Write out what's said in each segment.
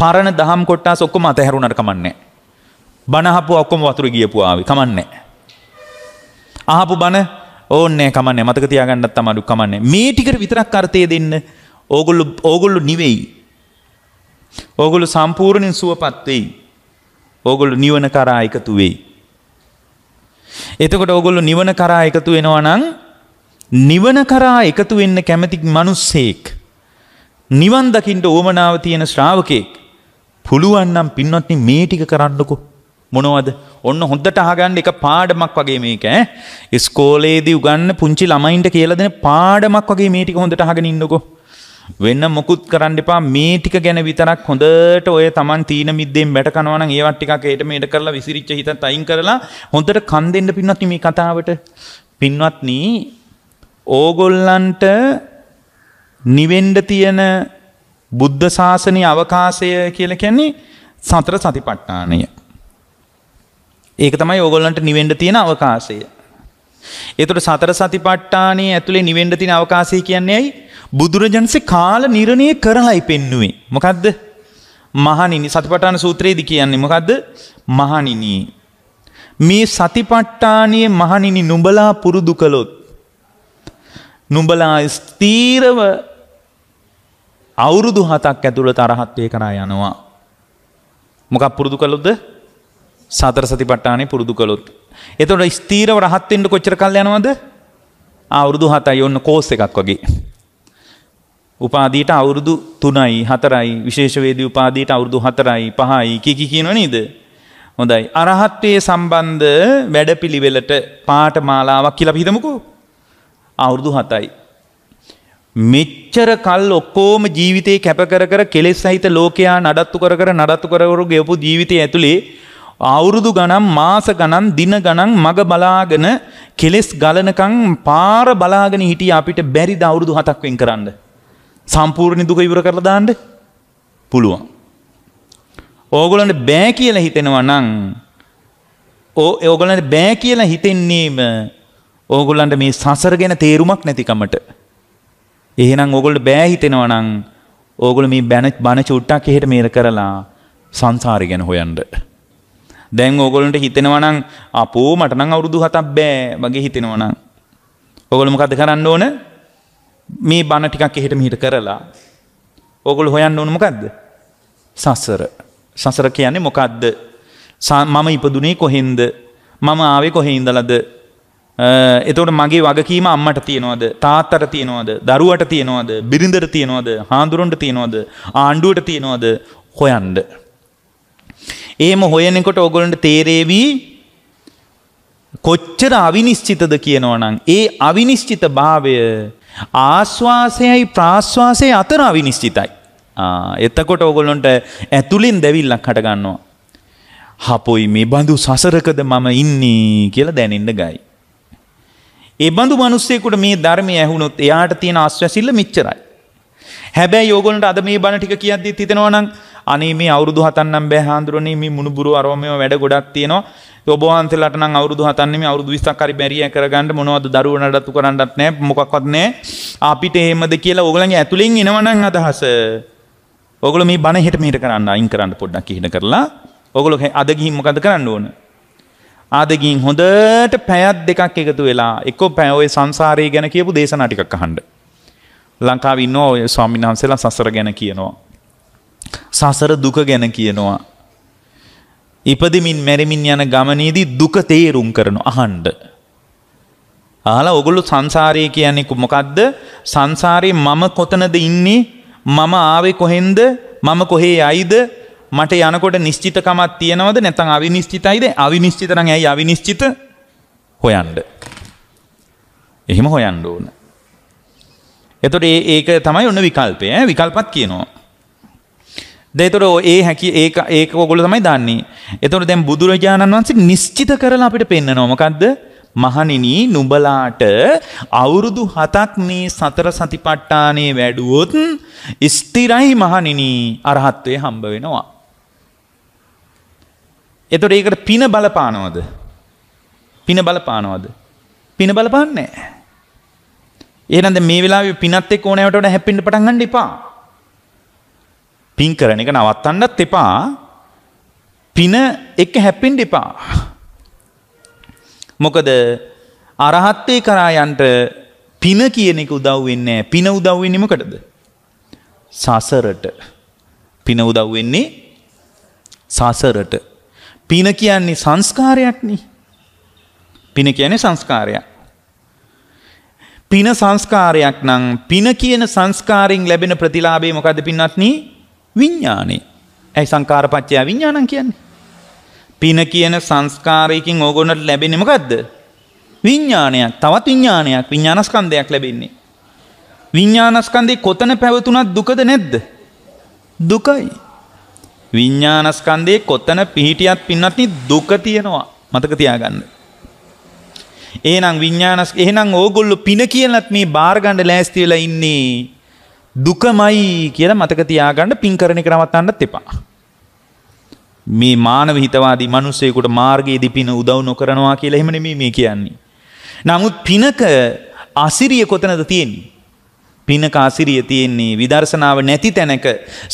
පරණ දහම් කොට්ටාස ඔක්කොම අතහැරුණට කමන්නේ. බනහපු ඔක්කොම වතුර ගියපු ආවි කමන්නේ. අහපු බන ඕන්නේ කමන්නේ මතක තියාගන්නත් තම අඩු කමන්නේ. මේ ටිකට විතරක් අර්ථය දෙන්න ඕගොල්ලෝ ඕගොල්ලෝ නිවේයි. ඕගොල්ලෝ සම්පූර්ණයෙන් සුවපත් වෙයි. ඕගොල්ලෝ නිවන කරා එකතු වෙයි. එතකොට ඕගොල්ලෝ නිවන කරා එකතු වෙනවා නම් නිවන කරා එකතු වෙන්න කැමති මිනිස්සෙක් නිවන් දකින්න ඕමනාව තියෙන ශ්‍රාවකෙක් පුළුවන්නම් පින්වත්නි මේ ටික කරන්නකෝ මොනවද ඔන්න හොඳට අහගන්න එක පාඩමක් වගේ මේක ඈ ඉස්කෝලේදී උගන්න පුංචි ළමයින්ට කියලා දෙන පාඩමක් වගේ මේ ටික හොඳට අහගෙන ඉන්නකෝ වෙන්න මොකුත් කරන්න එපා මේ ටික ගැන විතරක් හොඳට ඔය Taman තීන මිද්දෙන් බැට කරනවා නම් ඒවත් ටිකක් ඒට මේට කරලා විසිරිච්ච හිතත් අයින් කරලා හොඳට කන් දෙන්න පින්වත්නි මේ කතාවට පින්වත්නි ඕගොල්ලන්ට නිවෙන්න තියෙන බුද්ධ ශාසනය අවකාශය කියල කියන්නේ සතර සතිපට්ඨානය. ඒක තමයි ඕගොල්ලන්ට නිවෙන්ඩ තියෙන අවකාශය. එතුට සතර සතිපට්ඨානයේ ඇතුළේ නිවෙන්ඩ තින අවකාශය කියන්නේ ඇයි බුදුරජන්සේ කාල නිරණය කරලායි පෙන්නුවේ. මොකක්ද මහනිනි සතිපටාන සූත්‍රයේදි කියන්නේ මොකක්ද මහනිනී. මේ සතිපට්ඨානයේ මහනිනි නුඹලා පුරුදු කළොත්. නුඹලා ස්තීරව අවුරුදු හතක් ඇතුළත අරහත්වය කරා යනවා. මොකක් පුරුදු කළොත්ද සතර සතිපට්ටානේ පුරුදු කළොත්. එතොට ස්තීරව රහත්වෙන්ට කොච්චර කල් යනවද අවුරුදු හතයි ඔන්න කෝස් එකක් වගේ. උපාදීට අවුරුදු තුනයි හතරයි විශේෂවේදී උපාදීට අවුරුදු හතරයි පහයි කිකි කියනව නීද. හොඳයි. අරහත්වයේ සම්බන්ධ වැඩපිළිවෙලට පාට මාලාවක් කියලා පිහිතමකු අවුරුදු හතයි. මෙච්චර කල් ඔක්කෝම ජීවිතයේ කැපකර කර කෙලෙස් සහිත ලෝකයා නඩත්තු කර කර නඩත්තු කරවරු ගෙවපු ජීවිතය ඇතුළේ අවුරුදු ගණන් මාස ගණන් දින ගණන් මග බලාගෙන කෙලෙස් ගලනකං පාර බලාගෙන හිටිය අපිට බැරිද අවුරුදු හතක් වෙන් කරන්න. සම්පූර්ණ දුක ඉවර කරලා දාන්න පුළුවන්. ඕගොල්ලන්ට බෑ කියලා හිතෙනවා නම් ඕ ඕගොල්ලන්ට බෑ කියලා හිතෙන්නේම ඕගොල්ලන්ට මේ සසර ගැන තේරුමක් නැතිකමට. එහෙනම් ඕගොල්ලෝ බෑ හිතෙනවා නම් ඕගොල්ලෝ මේ බැන බන චුට්ටක් එහෙට මේර කරලා සංසාරය ගැන හොයන්න. දැන් ඕගොල්ලන්ට හිතෙනවා නම් අපෝ මට නම් අවුරුදු 7ක් බෑ වගේ හිතෙනවා නම් ඕගොල්ලෝ මොකද කරන්න ඕන? මේ බන ටිකක් එහෙට මෙහෙට කරලා ඕගොල්ලෝ හොයන්න ඕන මොකද්ද? සසර. සසර කියන්නේ මොකද්ද? මම ඉපදුනේ කොහෙන්ද? මම ආවේ කොහේ ඉඳලාද? Uh, එතකොට මගේ වගකීම අම්මට තියෙනවද තාත්තට තියෙනවද දරුවට තියෙනවද බිරිඳට තියෙනවද හාඳුරන්ට තියෙනවද ආණ්ඩුවට තියෙනවද හොයන්ඩ. ඒම හොයනකොට ඔගොලන්ට තේරේවී කොච්චර අවිනිශ්චිතද කියනවනම් ඒ අවිනිශ්චිත භාවය ආශ්වාසයයි ප්‍රාශ්වාසය අතර අවිනිශ්චිතයි. එතකොට ඔගොලොන්ට ඇතුළින් දැවිල්ලක් හටගන්නවා. හපොයි මේ බඳු සසරකද මම ඉන්නේ කියලා දැනෙන්න ගයි. ඒ බඳු මනුස්සයෙකුට මේ ධර්මය ඇහුණොත් එයාට තියෙන ආශ්‍රැසිල්ල මෙච්චරයි. හැබැයි යෝගොලට අද මේ බණ ටික කියද්දි හිතෙනවා නම් අනේ මේ අවුරුදු හතන්නම් බෑ හාඳුරනේ මේ මුණුබුරු අරවමේව වැඩ ගොඩක් තියෙනවා. ඔබ වහන්සේලාට නම් අවුරුදු හතන්නේ මේ අවුරුදු 20ක් හරි බැරිය කරගන්න මොනවද දරුවෝ නඩත්තු කරන්නත් නැහැ මොකක්වත් නැහැ. අපිට එහෙමද කියලා ඕගොල්ලන්ගේ ඇතුලෙන් එනවනම් අදහස. ඔගොල්ලෝ මේ බණ හෙට මෙහෙට කරන්න අයින් කරන්න පොඩ්ඩක් හිහින කරලා ඔගොල්ලෝ අද ගිහින් මොකද කරන්න ඕන? ආදගින් හොඳට පැයත් දෙකක් එකතු වෙලා එක්කො පැවය සංසාරය ගැන කියපු දේශනා ටිකක් අහන්ඩ. ලංකාව ඉන්න ඔය ස්වාමින් වහන්සේලා සසර ගැන කියනවා. සසර දුක ගැන කියනවා. ඉපදිමින් මැරිමින් යන ගමනේදී දුක තේරුම් කරන අහන්ඩ. ආලා ඔගොල්ලු සංසාරය කියන්නේ මොකක්ද සංසාරයේ මම කොතනද ඉන්නේ මම ආවේ කොහෙන්ද මම කොහේ යයිද මට යනකොට නිශ්චිතකමක් තියෙනවද නැත්නම් අවිනිශ්චිතයිද? අවිනිශ්චිත නම් ඇයි අවිනිශ්චිත? හොයන්න. එහෙම හොයන්න ඕන. එතකොට ඒක තමයි ඔන්න විකල්පය. විකල්පත් කියනවා. දෙතොර ඒ හැකි ඒ ඒක ඔගොල්ල තමයි දන්නේ. එතකොට දැන් බුදුරජාණන් වහන්සේ නිශ්චිත කරලා අපිට පෙන්නනවා. මොකද්ද? මහණෙනි නුඹලාට අවුරුදු 7ක් මේ සතර සතිපට්ඨානේ වැඩුවොත් ස්ථිරයි මහණෙනි අරහත්වේ හම්බ වෙනවා. එතොට ඒකට පින බලපානවද පින බලපානවද පින බලපන්නේ ඒනද මේ වෙලා පිනත් එක් ඕනෑවට හැපිට පටන්ගන්න එපා පින් කරන එක නවත්තන්නත් එපා පින එක හැප්පෙන්ඩ එපා මොකද අරහත්තේ කරායන්ට පින කියනෙක උදව් වෙන්නේ පින උදව් වෙන්නමකටද සසරට පින උදව් වෙන්නේ සසරට පින කියන්නේ සංස්කාරයක්න පින කියන සංස්කාරයක්. පින සංස්කාරයක් නං පින කියන සංස්කාරෙන් ලැබෙන ප්‍රතිලාබේ මොකද පින්නත්න විඤ්ඥානේ ඇයි සංකාරපච්චයා විඤ්ඥාණන් කියන්නේ. පින කියන සංස්කාරයකින් ඕගොනට ලැබෙනමකක්ද. විඤ්ඥානයක් තවත් විඤ්ඥානයක් විඤ්ඥානස්කන්දයක් ලැබෙන්නේ. විඤ්ඥානස්කන්දේ කොතන පැවතුනත් දුකද නැද්ද. දුකයි. විඤ්ඤාණස්කන්ධයේ කොතන පිහිටියත් පින්වත්නි දුක තියෙනවා මතක තියාගන්න. එහෙනම් විඤ්ඤාණස් එහෙනම් ඕගොල්ලෝ පින කියලත් මේ බාර ගන්න ලෑස්ති වෙලා ඉන්නේ දුකමයි කියලා මතක තියාගන්න පින් කරන එක නවත්තන්නත් එපා. මේ මානව හිතවාදී මිනිස්සෙකුට මාර්ගයේදී පින උදව් නොකරනවා කියලා එහෙම නෙමෙයි මේ කියන්නේ. නමුත් පිනක අසිරිය කොතනද තියෙන්නේ? පිනක අසිරිය තියෙන්නේ විදර්ශනාව නැති තැනක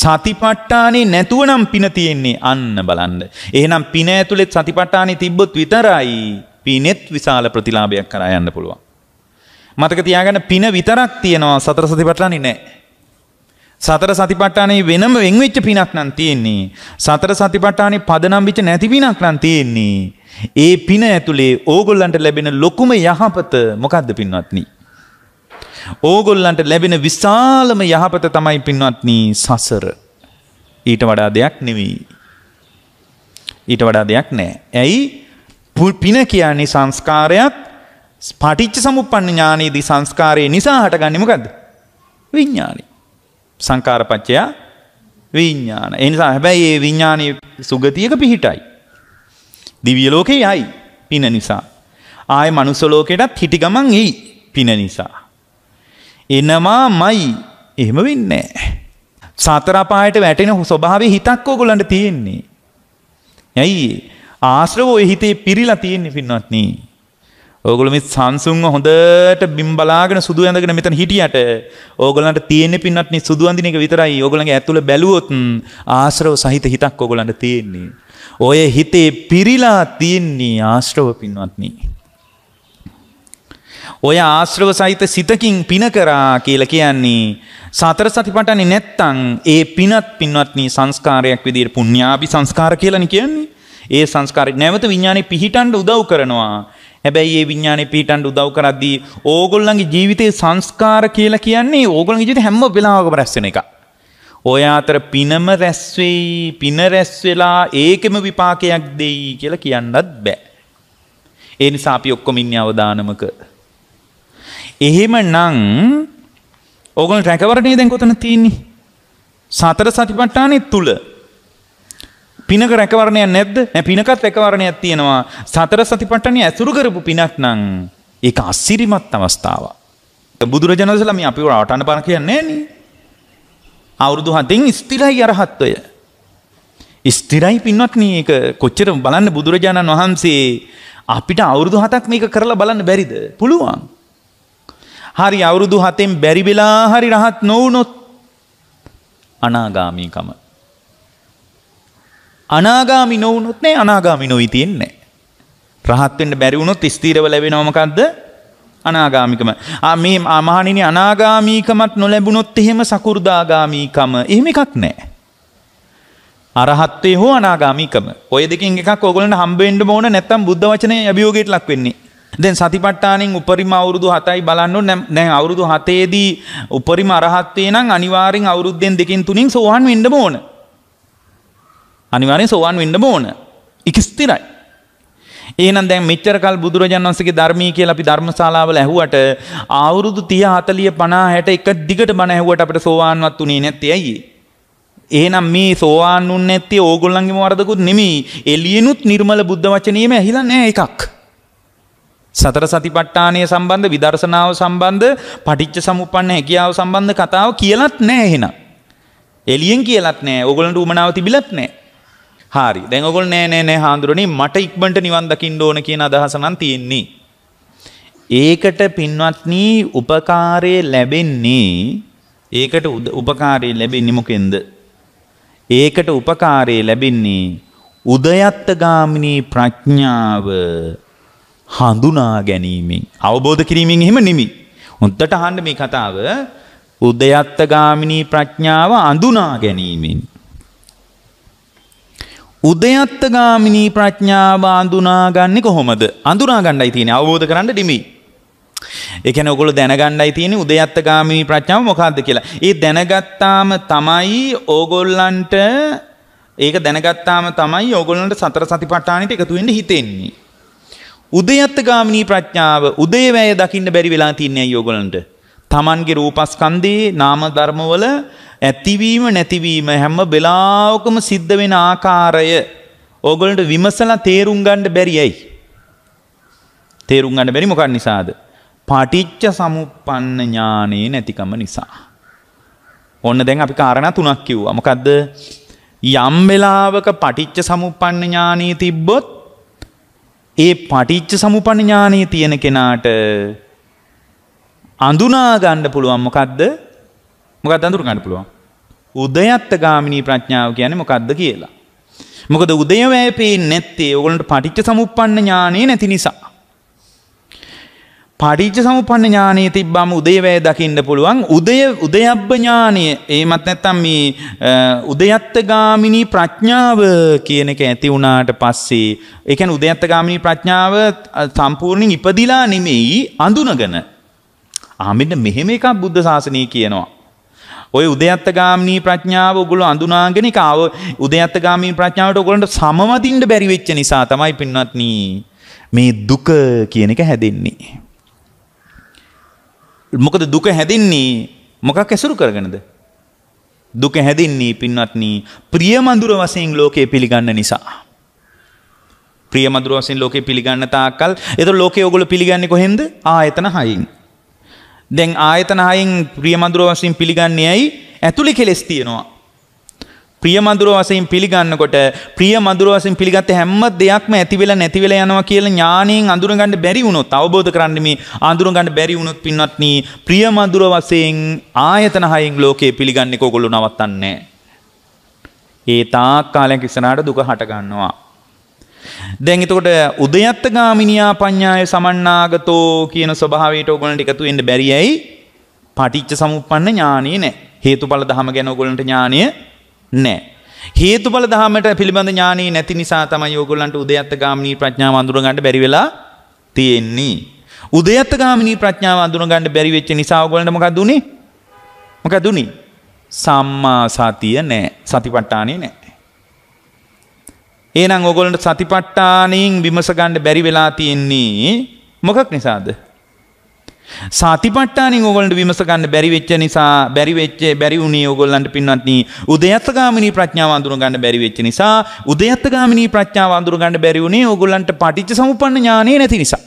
සතිපට්ඨානේ නැතුව නම් පින තියෙන්නේ අන්න බලන්න. එහෙනම් පින ඇතුලේ සතිපට්ඨානේ තිබ්බොත් විතරයි පිනෙත් විශාල ප්‍රතිලාභයක් කරා යන්න පුළුවන්. මතක තියාගන්න පින විතරක් තියනවා සතර සතිපට්ඨානේ නැහැ. සතර සතිපට්ඨානේ වෙනම වෙන් වෙච්ච පිනක් නම් තියෙන්නේ. සතර සතිපට්ඨානේ පදනම් වෙච්ච නැති පිනක් නම් තියෙන්නේ. ඒ පින ඇතුලේ ඕගොල්ලන්ට ලැබෙන ලොකුම යහපත මොකද්ද පින්වත්නි? ඕගොල්ලන්ට ලැබෙන විශාලම යහපත තමයි පින්වත්නී සසර. ඊට වඩා දෙයක් නෙවී. ඊට වඩා දෙයක් නෑ. ඇයි පින කියන්නේ සංස්කාරයක් පටිච්ච සමුපන්න ඥානයේදී සංස්කාරය නිසා හටගන්නමකද. විඤ්ඥානි. සංකාරපච්චයා විඤ්ඥාන. එනිසා හැබැයි ඒ විඤ්ඥානය සුගතියක පිහිටයි. දිවිය ලෝකේ යයි පින නිසා. ආය මනුසලෝකයටත් හිටිගමන් එයි පින නිසා. එනවා මයි එහෙම වෙන්නේ. සතරපායට වැටෙන ස්වභාවේ හිතක් ඕගොල්ලන්ට තියෙන්නේ. ඇයි ආශ්‍රව ඔය හිතේ පිරිලා තියෙන්නේ පින්වත්නි. ඕගොල්ලෝ මේ සංසුන්ව හොඳට බිම් බලාගෙන සුදු ඇඳගෙන මෙතන හිටියට ඕගොල්ලන්ට තියෙන්නේ පින්වත්නි සුදු අඳින එක විතරයි. ඕගොල්ලන්ගේ ඇතුළ බැලුවොත් ආශ්‍රව සහිත හිතක් ඕගොල්ලන්ට තියෙන්නේ. ඔය හිතේ පිරිලා තියෙන්නේ ආශ්‍රව පින්වත්නි. ඔය ආශ්‍රව සහිත සිතකින් පින කරා කියලා කියන්නේ සතර සතිපට්ඨානේ නැත්තම් ඒ පිනත් පින්වත්නි සංස්කාරයක් විදිහට පුණ්‍යාභි සංස්කාර කියලානේ කියන්නේ. ඒ සංස්කාරය නැවත විඥානේ පිහිටන්න උදව් කරනවා. හැබැයි ඒ විඥානේ පිහිටන්න උදව් කරද්දී ඕගොල්ලන්ගේ ජීවිතේ සංස්කාර කියලා කියන්නේ ඕගොල්ලන්ගේ ජීවිත හැම වෙලාවකම රැස් වෙන එකක්. ඔය අතර පිනම රැස් වෙයි, පින රැස් වෙලා ඒකෙම විපාකයක් දෙයි කියලා කියන්නත් බෑ. ඒ නිසා අපි ඔක්කොම ඉන්නේ අවදානමක එහෙම නං ඕගන රැකවරණය දැන් කොතන තියන්නේ. සතර සතිපට්ටානය තුළ. පිනක රැකවරණය නැද්ද පිනකත් රැකවරණයක් තියෙනවා සතර සතිපට්ටනය ඇතුරු කරපු පිනක් නං ඒ අස්සිරිමත් අවස්ථාව. බුදුරජනසලම අපිව අටන පන කියන්නේ න. අවුරුදු හතින් ස්තිරයි අරහත්වය. ස්තිරයි පින්වත් නඒක කොච්චර බලන්න බුදුරජාණන් වහන්සේ අපිට අවුරුදු හතක් මේක කරලා බලන්න බැරිද පුළුවන්. හරි අවුරුදු හතෙන් බැරිවෙලා හරි රහත් නොවුනොත් අනාගාමීකම. අනාගාමි නොවුනොත් නෑ අනාගාමි නොවී තියෙන්නේ. රහත්වෙන්ට බැරිවුණොත් ස්තීරව ලැබෙනවමකක්ද අනාගාමිකම. මේ අමහනිනි අනාගාමීකමත් නොලැබුණොත් එහෙම සකෘදාගාමීකම එහෙම එකක් නෑ. අරහත්තේ හෝ අනාගාමිකම ඔය දෙකින් එකක් ඔගලට හම්බෙන්ඩ ඕන නැත්තම් බුද්ධ වචනය අභියෝගයට ලක් වෙන්නේ දැන් සතිපට්ඨානෙන් උපරිම අවුරුදු 7යි බලන්න නෑ අවුරුදු 7ේදී උපරිම අරහත්ත්වේ නම් අනිවාර්යෙන් අවුරුද්දෙන් දෙකෙන් තුنين සෝවන් වෙන්න ඕන. අනිවාර්යෙන් සෝවන් වෙන්න ඕන. ඒක ස්ථිරයි. එහෙනම් දැන් මෙච්චර කල් බුදුරජාණන් වහන්සේගේ ධර්මී කියලා අපි ධර්මශාලාවල ඇහුවට අවුරුදු 30 40 50 60 එක දිගට බණ ඇහුවට අපිට සෝවාන්වත් උනේ නැත්තේ ඇයි? එහෙනම් මේ සෝවාන් උන්නේ නැත්තේ ඕගොල්ලන්ගේම වරදකුත් නෙමෙයි. එළියෙනුත් නිර්මල බුද්ධ වචනේම ඇහිලා නැහැ එකක්. සතර සතිපට්ඨානය සම්බන්ධ විදර්ශනාව සම්බන්ධ පටිච්ච සමුප්පන්න හැකියාව සම්බන්ධ කතාව කියලත් නෑ එහෙනම්. එලියෙන් කියලත් නෑ ඕගොල්ලන්ට උමනාව තිබිලත් නෑ. හරි. දැන් ඕගොල්ලෝ නෑ නෑ නෑ හාඳුරණේ මට ඉක්මනට නිවන් දකින්න ඕන කියන අදහස නම් තියෙන්නේ. ඒකට පින්වත්නි උපකාරය ලැබෙන්නේ ඒකට උපකාරය ලැබෙන්නේ මොකෙන්ද? ඒකට උපකාරය ලැබෙන්නේ උදයත්ත ගාමිනී ප්‍රඥාව හඳුනා ගැනීමෙන් අවබෝධ කිරීමෙන් එහෙම නෙමෙයි. උන්ට අහන්න මේ කතාව උදයත්ත ගාමිනී ප්‍රඥාව අඳුනා ගැනීමෙන් උදයත්ත ගාමිනී ප්‍රඥාව අඳුනාගන්නේ කොහොමද? අඳුනා ගන්නයි තියෙන්නේ අවබෝධ කරන්න දෙමි. ඒ කියන්නේ ඔයගොල්ලෝ දැනගන්නයි තියෙන්නේ උදයත්ත ගාමිනී ප්‍රඥාව මොකක්ද කියලා. ඒ දැනගත්තාම තමයි ඕගොල්ලන්ට ඒක දැනගත්තාම තමයි ඕගොල්ලන්ට සතර සතිපට්ඨානෙට එකතු වෙන්න හිතෙන්නේ. උදයත්තගාමිනී ප්‍රඥාව උදේවැය දකින්න බැරි වෙලා තින්නේ ඇයි ඔයගලන්ට? Tamanගේ රූපස්කන්ධේ නාම ධර්මවල ඇතිවීම නැතිවීම හැම වෙලාවකම සිද්ධ වෙන ආකාරය ඕගොල්ලන්ට විමසලා තේරුම් ගන්න බැරි ඇයි? තේරුම් ගන්න බැරි මොකක් නිසාද? පටිච්ච සමුප්පන්න ඥානේ නැතිකම නිසා. ඔන්න දැන් අපි කාරණා තුනක් කිව්වා. මොකද්ද? යම් වෙලාවක පටිච්ච සමුප්පන්න ඥානේ තිබ්බොත් ඒ පටිච්ච සමුපන්න ඥානයේ තියෙන කෙනාට අඳුනා ගන්න පුළුවන් මොකද්ද? මොකක්ද අඳුර ගන්න පුළුවන්? උදයත්ත ගාමිනී ප්‍රඥාව කියන්නේ මොකද්ද කියලා. මොකද උදයවැය පේන්නේ නැත්තේ ඕගොල්ලන්ට පටිච්ච සමුප්පන්න ඥානෙ නැති නිසා. පටිච්ච සමුපන්න ඥානය තිබ්බම උදේවැය දකින්න පුළුවන් උදය උදයබ්භඥානය ඒමත් නැත්තම් මේ උදයත්තගාමිණී ප්‍රඥාව කියන එක ඇති වුණාට පස්සේ එකන් උදයත්තගාමිණී ප්‍රඥාව සම්පූර්ණින් ඉපදිලා නෙමෙයි අඳුනගන ආමෙන්න මෙහෙම එකක් බුද්ධ ශාසනය කියනවා. ඔය උදයත්තගාමිණී ප්‍රඥාව ඔගොල්ලෝ අඳුනාගෙන එක උදයත්තගාමිණී ප්‍රඥාවට ඔයගොල්ලන්ට සමවදින්න බැරි වෙච්ච නිසා තමයි පින්වත්නි මේ දුක කියන එක හැදෙන්නේ. මොකද දුක හැදින්නේ මොකක් ඇසුරු කරගෙනද? දුක හැදින්නේ පින්වත්නි ප්‍රියමඳුර වශයෙන් ලෝකේ පිළිගන්න නිසා. ප්‍රියමඳුර වශයෙන් ලෝකේ පිළිගන්න තාක්කල් ඒතර ලෝකේ ඕගොල්ලෝ පිළිගන්නේ කොහෙන්ද? ආයතන හයින්. දැන් ආයතන හයින් ප්‍රියමඳුර වශයෙන් පිළිගන්නේ ඇයි? ඇතුලේ කෙලස් තියෙනවා. ප්‍රිය මధుර වශයෙන් පිළිගන්නකොට ප්‍රිය මధుර වශයෙන් පිළිගත්ත හැම දෙයක්ම ඇති වෙලා නැති වෙලා යනවා කියලා ඥාණයෙන් අඳුරගන්න බැරි වුණොත් අවබෝධ කරන්න මේ අඳුරගන්න බැරි වුණොත් පින්වත්නි ප්‍රිය මధుර වශයෙන් ආයතන හයෙන් ලෝකේ පිළිගන්නේ කොගොල්ලෝ නවත්තන්නේ ඒ තාක් කාලයක් ඉස්සරහට දුක හට ගන්නවා දැන් එතකොට උදයත්ත ගාමිනියා පඤ්ඤාය සමන්නාගතෝ කියන ස්වභාවයට ඕගොල්ලන්ට එකතු වෙන්න බැරි ඇයි පටිච්ච සමුප්පන්න ඥානිය නැහැ හේතුඵල ධම ගැන ඕගොල්ලන්ට ඥානිය නෑ. හේතුඵල දහමට පිළිබඳ ඥානී නැති නිසා තමයි ඕගොල්ලන්ට උදයත්ත ගාමිනී ප්‍රඥාව අඳුරගන්න බැරි වෙලා තියෙන්නේ. උදයත්ත ගාමිනී ප්‍රඥාව අඳුරගන්න බැරි වෙච්ච නිසා ඕගොල්ලන්ට මොකද උනේ? මොකද උනේ? සම්මා සතිය නෑ. සතිපට්ඨානෙ නෑ. එහෙනම් ඕගොල්ලන්ට සතිපට්ඨානෙන් විමස ගන්න බැරි වෙලා තියෙන්නේ මොකක් නිසාද? සාතිපට්ටානින් ඕගොල්ලන්ට විමසගන්න බැරි වෙච්ච නිසා බැරි වෙච්ච බැරි වුණේ ඕගොල්ලන්ට පින්වත්නි උදයත්ගාමිනී ප්‍රඥාව අඳුරගන්න බැරි වෙච්ච නිසා උදයත්ගාමිනී ප්‍රඥාව අඳුරගන්න බැරි වුණේ ඕගොල්ලන්ට පටිච්ච සමුප්පන්න ඥානෙ නැති නිසා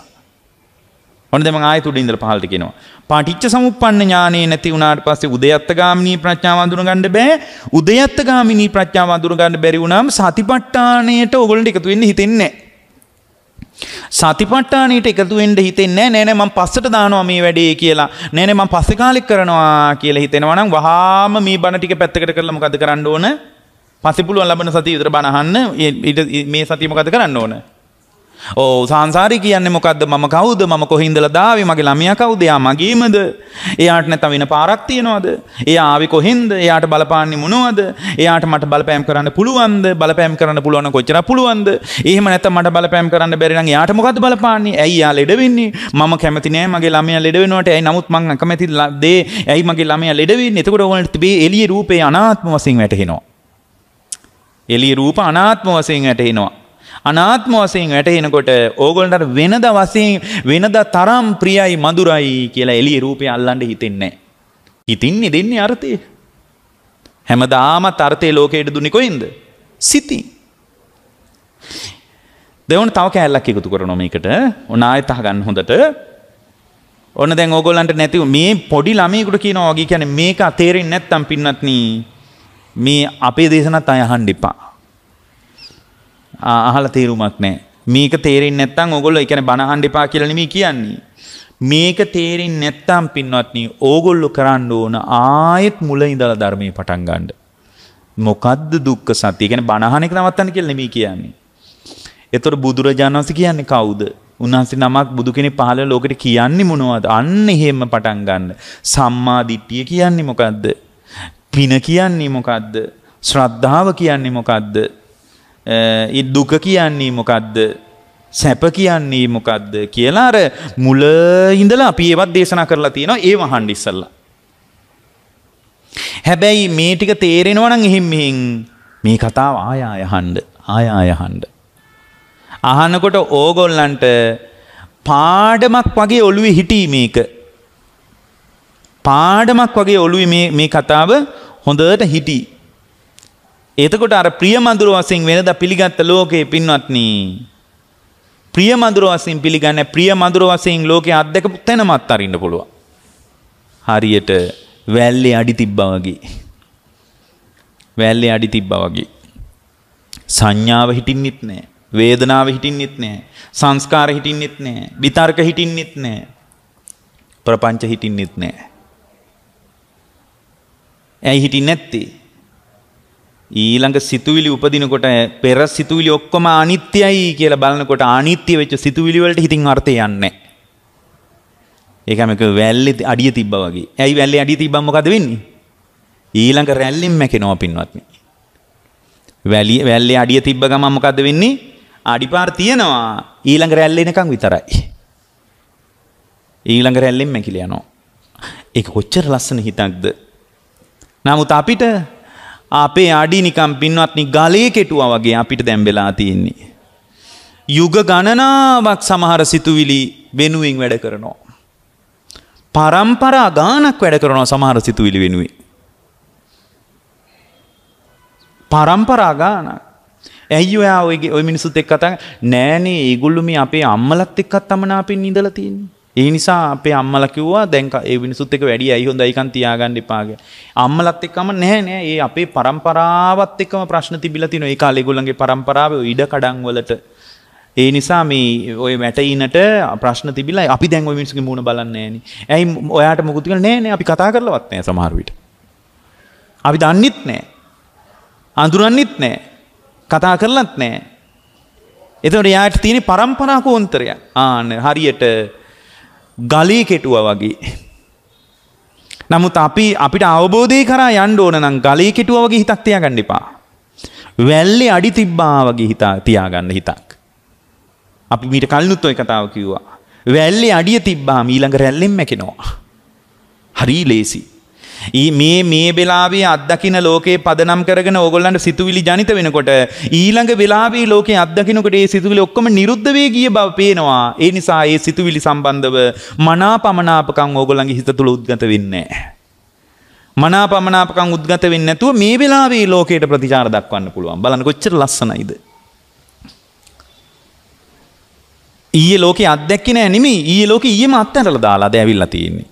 ඔන්න දැන් මම ආයෙත් උඩින් ඉඳලා පහළට කියනවා. පාටිච්ච සමුප්පන්න ඥානෙ නැති වුණාට පස්සේ උදයත්තගාමිනී ප්‍රඥාව අඳුනගන්න බෑ. උදයත්තගාමිනී ප්‍රඥාව අඳුනගන්න බැරි වුණාම සතිපට්ඨාණයට ඕගොල්ලන්ට එකතු වෙන්න හිතෙන්නේ නැහැ. සතිපට්ඨානයට එකතු වෙන්න හිතෙන්නේ නෑ නෑ මම පස්සට දානවා මේ වැඩේ කියලා. නෑ නෑ මම පස්සේ කාලෙක කරනවා කියලා හිතෙනවා නම් වහාම මේ බණ ටික පැත්තකට කරලා මොකද කරන්න ඕන? පස්සේ පුළුවන් ලබන සතිය විතර බණ අහන්න මේ සතිය මොකද කරන්න ඕන? ඕ සංසාරි කියන්නේ මොකක්ද මම කවුද මම කොහින්දල දාවි මගේ ළමයා කවුද එයා මගේමද එයාට නැත්නම් වෙන පාරක් තියනවද එයා ආවේ කොහින්ද එයාට බලපාන්නේ මොනවද එයාට මට බලපෑම් කරන්න පුළුවන්ද බලපෑම් කරන්න පුළුවන් කොච්චර පුළුවන්ද එහෙම නැත්නම් මට බලපෑම් කරන්න බැරි නම් එයාට මොකද්ද බලපාන්නේ ඇයි එයා ලෙඩ වෙන්නේ මම කැමති නෑ මගේ ළමයා ලෙඩ වෙනවට ඇයි නමුත් මං අකමැති දේ ඇයි මගේ ළමයා ලෙඩ වෙන්නේ එතකොට ඕගොල්ලන්ට තිබේ එළියේ රූපේ අනාත්ම වශයෙන් වැටහෙනවා එළියේ රූප අනාත්ම වශයෙන් වැටහෙනවා අනාත්ම වශයෙන් වැටෙනකොට ඕගොල්ලන්ට වෙනද වශයෙන් වෙනද තරම් ප්‍රියයි මధుරයි කියලා එළියේ රූපය අල්ලන්න හිතෙන්නේ නැහැ. හිතින්නේ දෙන්නේ අර්ථය. හැමදාම අර්ථය ලෝකයට දුන්නේ කොහෙන්ද? සිතින්. දෙවන තව කෑල්ලක් එකතු කරනවා මේකට. ඔන්න ආයෙත් අහගන්න හොඳට. ඔන්න දැන් ඕගොල්ලන්ට නැති මේ පොඩි ළමයෙකුට කියනවා වගේ කියන්නේ මේක තේරෙන්නේ නැත්තම් පින්නත් මේ අපේ දේශනත් අය අහන්න එපා. අහලා තේරුමක් නැහැ. මේක තේරෙන්නේ නැත්නම් ඕගොල්ලෝ ඒ කියන්නේ බණ අහන්න එපා කියලා නෙමෙයි කියන්නේ. මේක තේරෙන්නේ නැත්නම් පින්වත්නි ඕගොල්ලෝ කරන්න ඕන ආයෙත් මුල ඉඳලා ධර්මයේ පටන් ගන්න. මොකද්ද දුක්ඛ සත්‍ය? කියන්නේ බණ අහන එක නවත්තන්න කියලා නෙමෙයි කියන්නේ. ඒතර බුදුරජාණන් වහන්සේ කියන්නේ කවුද? උන්වහන්සේ නමක් බුදු කෙනෙක් පහළ ලෝකෙට කියන්නේ මොනවද? අන්න එහෙම පටන් ගන්න. සම්මා දිට්ඨිය කියන්නේ මොකද්ද? පින කියන්නේ මොකද්ද? ශ්‍රද්ධාව කියන්නේ මොකද්ද? ඒ දුක කියන්නේ මොකද්ද සැප කියන්නේ මොකද්ද කියලා අර මුල ඉඳලා අපි ඒවත් දේශනා කරලා තියෙනවා ඒ වහන්න ඉස්සල්ලා. හැබැයි මේ ටික තේරෙනවා නම් එහෙන් මෙහෙන් මේ කතාව ආය ආයහඬ ආය ආයහඬ. අහනකොට ඕගොල්ලන්ට පාඩමක් වගේ ඔළුවේ හිටී මේක. පාඩමක් වගේ ඔළුවේ මේ මේ කතාව හොඳට හිටී. එතකොට අර ප්‍රියමඳුර වශයෙන් වෙනද පිළිගත්ත ලෝකයේ පින්වත්නි ප්‍රියමඳුර වශයෙන් පිළිගන්න ප්‍රියමඳුර වශයෙන් ලෝකයේ අද්දකපු තැනමත් අරින්න පුළුවන් හරියට වැල්ලේ අඩි තිබ්බා වගේ වැල්ලේ අඩි තිබ්බා වගේ සංඥාව හිටින්නෙත් නැහැ වේදනාව හිටින්නෙත් නැහැ සංස්කාර හිටින්නෙත් නැහැ විතර්ක හිටින්නෙත් නැහැ ප්‍රපංච හිටින්නෙත් නැහැ ඇයි හිටින්නේ නැත්තේ ඊළඟ සිතුවිලි උපදිනකොට පෙර සිතුවිලි ඔක්කොම අනිත්‍යයි කියලා බලනකොට අනිත්‍ය වෙච්ච සිතුවිලි වලට හිතින් අර්ථය යන්නේ ඒකම එක වැල්ලේ අඩිය තිබ්බා වගේ. ඇයි වැල්ලේ අඩිය තිබ්බම මොකද වෙන්නේ? ඊළඟ රැල්ලෙන් මැකෙනවා පින්වත්නි. වැලිය වැල්ලේ අඩිය තිබ්බ ගමන් මොකද වෙන්නේ? අඩිපාර තියනවා. ඊළඟ රැල්ල එනකන් විතරයි. ඊළඟ රැල්ලෙන් මැකිල යනවා. ඒක කොච්චර ලස්සන හිතක්ද? නමුත් අපිට අපේ අඩි නිකම් පින්වත්නි ගලේ කෙටුවා වගේ අපිට දැන් වෙලා තියෙන්නේ. යුග ගණනාවක් සමහර සිතුවිලි වෙනුවෙන් වැඩ කරනවා. පරම්පරා ගානක් වැඩ කරනවා සමහර සිතුවිලි වෙනුවෙන්. පරම්පරා ගානක්. ඇයි ඔයා ඔය ඔය මිනිස්සුත් එක්ක කතා නෑනේ ඒගොල්ලෝ මේ අපේ අම්මලත් එක්කත් අමනාපෙන් ඉඳලා තියෙන්නේ. ඒ නිසා අපේ අම්මලා කිව්වා දැන් ඒ මිනිසුත් එක්ක වැඩි ඇයි හොඳයි කන් තියාගන්න එපා කියලා. අම්මලත් එක්කම නැහැ නෑ. ඒ අපේ પરම්පරාවත් එක්කම ප්‍රශ්න තිබිලා තිනවා. ඒ කාලේ ඒගොල්ලන්ගේ પરම්පරාවේ ඉඩ කඩන් වලට. ඒ නිසා මේ ඔය වැටීනට ප්‍රශ්න තිබිලා අපි දැන් ওই මිනිස්සුගේ මූණ බලන්නේ නෑනේ. ඇයි ඔයාට මොකුත් කියලා නෑ නෑ අපි කතා කරලවත් නෑ සමහර විට. අපි දන්නෙත් නෑ. අඳුරන්නෙත් නෑ. කතා කරලත් නෑ. එතකොට යාට තියෙන પરම්පරා කෝන්තරයක්. ආන්න හරියට ගලී කෙටුව වගේ. නමුත් අපි අපිට අවබෝධය කරා යන්න ඕන නම් ගලී කෙටුව වගේ හිතක් තියාගන්න එපා. වැල්ලේ අඩි තිබ්බා වගේ හිතා තියාගන්න හිතක්. අපි මීට කලිනුත් ওই කතාව කිව්වා. වැල්ලේ අඩිය තිබ්බා ඊළඟ රැල්ලෙන් මැකෙනවා. හරි ලේසි. ඊ මේ මේ වෙලාවේ අත්දකින ලෝකේ පදනම් කරගෙන ඕගොල්ලන්ට සිතුවිලි ජනිත වෙනකොට ඊළඟ වෙලාවේ ලෝකේ අත්දකිනකොට ඒ සිතුවිලි ඔක්කොම නිරුද්ධ වී ගිය බව පේනවා. ඒ නිසා ඒ සිතුවිලි සම්බන්ධව මනාපමනාපකම් ඕගොල්ලන්ගේ හිත තුල උද්ගත වෙන්නේ නැහැ. මනාපමනාපකම් උද්ගත වෙන්නේ නැතුව මේ වෙලාවේ ලෝකයට ප්‍රතිචාර දක්වන්න පුළුවන්. බලන්න කොච්චර ලස්සනයිද. ඊයේ ලෝකේ අත්දැක්කේ නෑ නෙමෙයි. ඊයේ ලෝකේ ඊයේම අත්හැරලා දාලා දැවිලා තියෙන්නේ.